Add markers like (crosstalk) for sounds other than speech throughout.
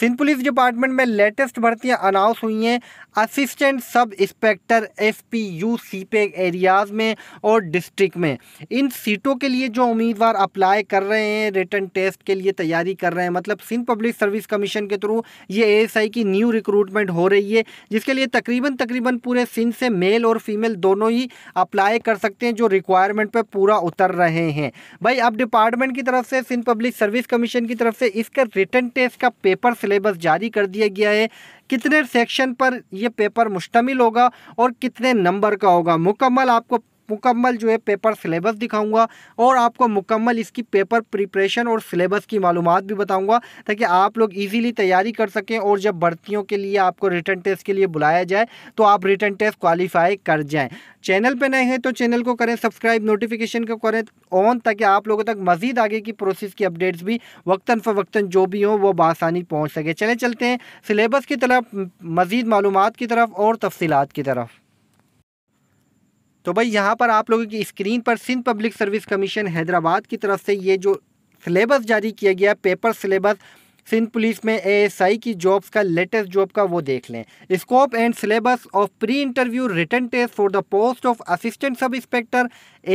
Sindh police department में latest भर्तियां announce हुई हैं assistant sub inspector S P U C पे एरियाज़ में और डिस्ट्रिक्ट में इन सीटों के लिए जो उम्मीदवार अप्लाई कर रहे हैं रिटर्न टेस्ट के लिए तैयारी कर रहे हैं मतलब सिंध पब्लिक सर्विस कमीशन के थ्रू ये एएसआई की न्यू रिक्रूटमेंट हो रही है जिसके लिए तकरीबन तकरीबन पूरे सिंध से मेल और फीमेल दोनों ही अप्लाई कर सकते हैं जो रिक्वायरमेंट पर पूरा उतर रहे हैं भाई अब डिपार्टमेंट की तरफ से सिंध पब्लिक सर्विस कमीशन की तरफ से इसका रिटर्न टेस्ट का पेपर सिलेबस जारी कर दिया गया है कितने सेक्शन पर यह पेपर मुश्तमिल होगा और कितने नंबर का होगा मुकम्मल आपको मुकम्मल जो है पेपर सिलेबस दिखाऊंगा और आपको मुकम्मल इसकी पेपर प्रिपरेशन और सिलेबस की मालूम भी बताऊंगा ताकि आप लोग इजीली तैयारी कर सकें और जब भर्तियों के लिए आपको रिटर्न टेस्ट के लिए बुलाया जाए तो आप रिटर्न टेस्ट क्वालिफाई कर जाएँ चैनल पर नए हैं तो चैनल को करें सब्सक्राइब नोटिफिकेशन को करें ऑन ताकि आप लोगों तक मजीद आगे की प्रोसेस की अपडेट्स भी वक्ता फ़वक्ता जो भी हों वो बासानी पहुँच सके चले चलते हैं सिलेबस की तरफ मज़ीद मालूम की तरफ और तफसीत की तरफ तो भाई यहाँ पर आप लोगों की स्क्रीन पर Sindh public service commission Hyderabad की तरफ से ये जो सिलेबस जारी किया गया पेपर सिलेबस सिंध पुलिस में एएसआई की जॉब्स का लेटेस्ट जॉब का वो देख लें scope and syllabus of pre interview written test for the post of assistant sub inspector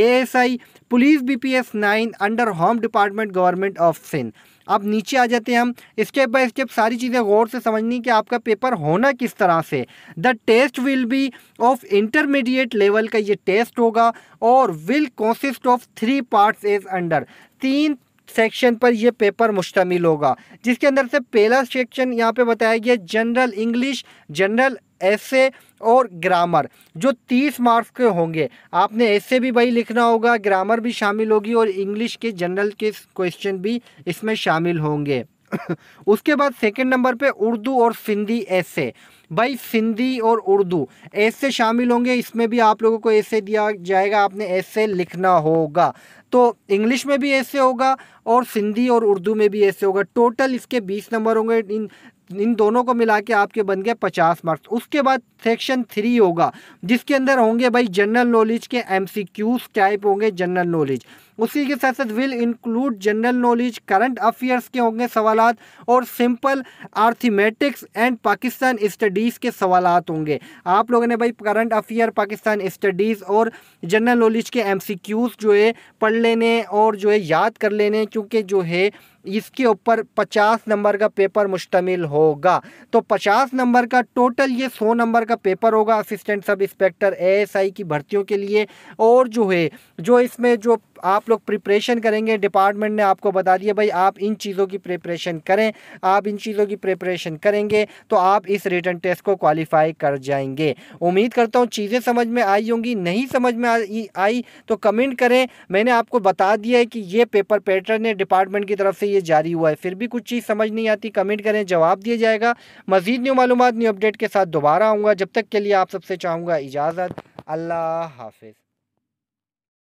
ASI police BPS nine under home department government of Sindh अब नीचे आ जाते हैं हम स्टेप बाय स्टेप सारी चीज़ें गौर से समझनी कि आपका पेपर होना किस तरह से the test will be of intermediate level का ये टेस्ट होगा और will consist of three parts is under तीन सेक्शन पर यह पेपर मुश्तमिल होगा जिसके अंदर से पहला सेक्शन यहाँ पे बताया गया जनरल इंग्लिश जनरल ऐसे और ग्रामर जो तीस मार्क्स के होंगे आपने ऐसे भी वही लिखना होगा ग्रामर भी शामिल होगी और इंग्लिश के जनरल के क्वेश्चन भी इसमें शामिल होंगे (laughs) उसके बाद सेकंड नंबर पे उर्दू और सिंधी ऐसे भाई सिंधी और उर्दू ऐसे शामिल होंगे इसमें भी आप लोगों को ऐसे दिया जाएगा आपने ऐसे लिखना होगा तो इंग्लिश में भी ऐसे होगा और सिंधी और उर्दू में भी ऐसे होगा टोटल इसके बीस नंबर होंगे इन इन दोनों को मिला के आपके बन गए पचास मार्क्स उसके बाद सेक्शन थ्री होगा जिसके अंदर होंगे भाई जनरल नॉलेज के एम सी क्यूज टाइप होंगे जनरल नॉलेज उसी के साथ साथ will include general knowledge current affairs के होंगे सवाल और simple arithmetics and Pakistan studies के सवाल होंगे आप लोगों ने भाई करंट अफेयर पाकिस्तान स्टडीज़ और जनरल नॉलेज के एम जो है पढ़ लेने और जो है याद कर लेने क्योंकि जो है इसके ऊपर 50 नंबर का पेपर मुश्तमिल होगा तो 50 नंबर का टोटल ये 100 नंबर का पेपर होगा असिस्टेंट सब इंस्पेक्टर एएसआई की भर्तियों के लिए और जो है जो इसमें जो आप लोग प्रिपरेशन करेंगे डिपार्टमेंट ने आपको बता दिया भाई आप इन चीज़ों की प्रिपरेशन करें आप इन चीज़ों की प्रिपरेशन करेंगे तो आप इस रिटर्न टेस्ट को क्वालिफाई कर जाएंगे उम्मीद करता हूँ चीज़ें समझ में आई होंगी नहीं समझ में आई तो कमेंट करें मैंने आपको बता दिया है कि ये पेपर पैटर्न है डिपार्टमेंट की तरफ से ये जारी हुआ है फिर भी कुछ चीज़ समझ नहीं आती कमेंट करें जवाब दिया जाएगा मजीद न्यू मालूम न्यू अपडेट के साथ दोबारा आऊँगा जब तक के लिए आप सबसे चाहूँगा इजाज़त अल्लाह हाफिज़